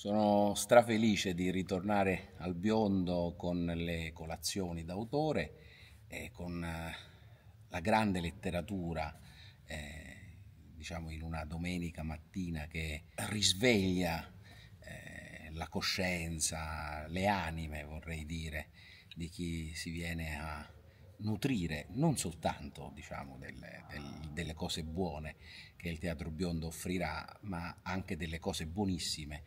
Sono strafelice di ritornare al biondo con le colazioni d'autore e con eh, la grande letteratura, eh, diciamo in una domenica mattina che risveglia eh, la coscienza, le anime vorrei dire, di chi si viene a nutrire non soltanto diciamo, delle, delle, cose buone che il teatro biondo offrirà, ma anche delle cose buonissime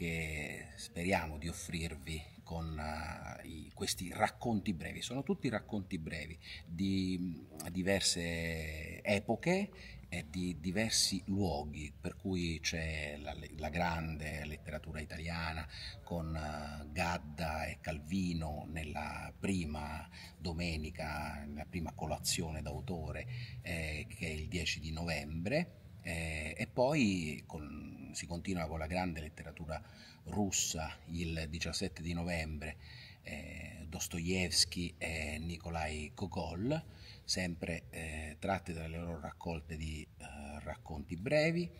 che speriamo di offrirvi con uh, i, questi racconti brevi. Sono tutti racconti brevi di mm, diverse epoche e di diversi luoghi, per cui c'è la, la grande letteratura italiana con uh, Gadda e Calvino nella prima domenica, nella prima colazione d'autore eh, che è il 10 di novembre eh, e poi con si continua con la grande letteratura russa il 17 di novembre, eh, Dostoevsky e Nikolai Gogol, sempre eh, tratte dalle loro raccolte di eh, racconti brevi.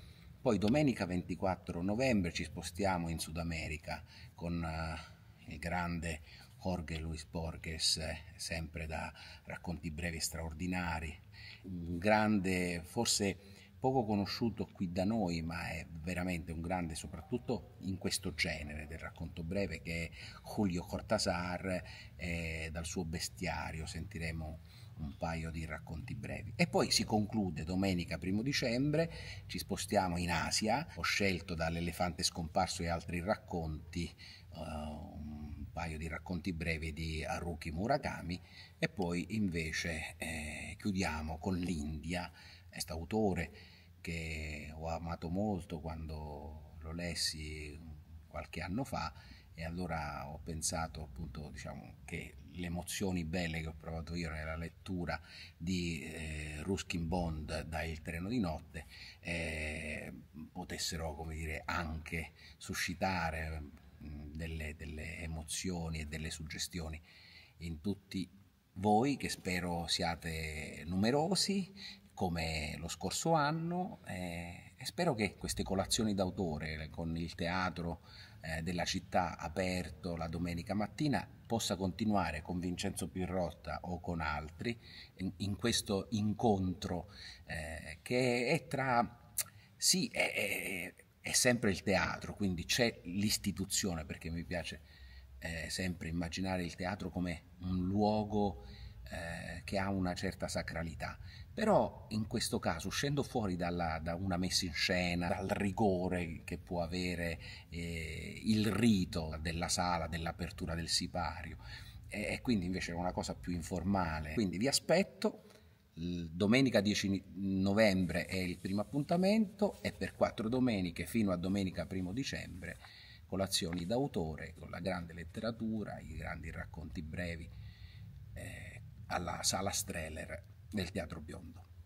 Poi domenica 24 novembre ci spostiamo in Sud America con eh, il grande Jorge Luis Borges, eh, sempre da racconti brevi straordinari, un grande, forse poco conosciuto qui da noi, ma è veramente un grande, soprattutto in questo genere del racconto breve, che è Julio Cortasar, eh, dal suo bestiario sentiremo un paio di racconti brevi. E poi si conclude domenica 1 dicembre, ci spostiamo in Asia, ho scelto dall'Elefante scomparso e altri racconti uh, un paio di racconti brevi di Haruki Murakami e poi invece eh, chiudiamo con l'India questo autore che ho amato molto quando lo lessi qualche anno fa e allora ho pensato appunto diciamo, che le emozioni belle che ho provato io nella lettura di eh, Ruskin Bond da Il treno di notte eh, potessero come dire anche suscitare delle, delle emozioni e delle suggestioni in tutti voi che spero siate numerosi come lo scorso anno eh, e spero che queste colazioni d'autore con il teatro eh, della città aperto la domenica mattina possa continuare con Vincenzo Pirrotta o con altri in, in questo incontro eh, che è tra sì è, è, è sempre il teatro quindi c'è l'istituzione perché mi piace eh, sempre immaginare il teatro come un luogo eh, che ha una certa sacralità. Però in questo caso, uscendo fuori dalla, da una messa in scena, dal rigore che può avere eh, il rito della sala, dell'apertura del sipario, e, eh, e quindi invece una cosa più informale. Quindi vi aspetto, domenica 10 novembre è il primo appuntamento e per quattro domeniche fino a domenica 1 dicembre colazioni d'autore con la grande letteratura, i grandi racconti brevi. Eh, alla sala Streller del Teatro Biondo.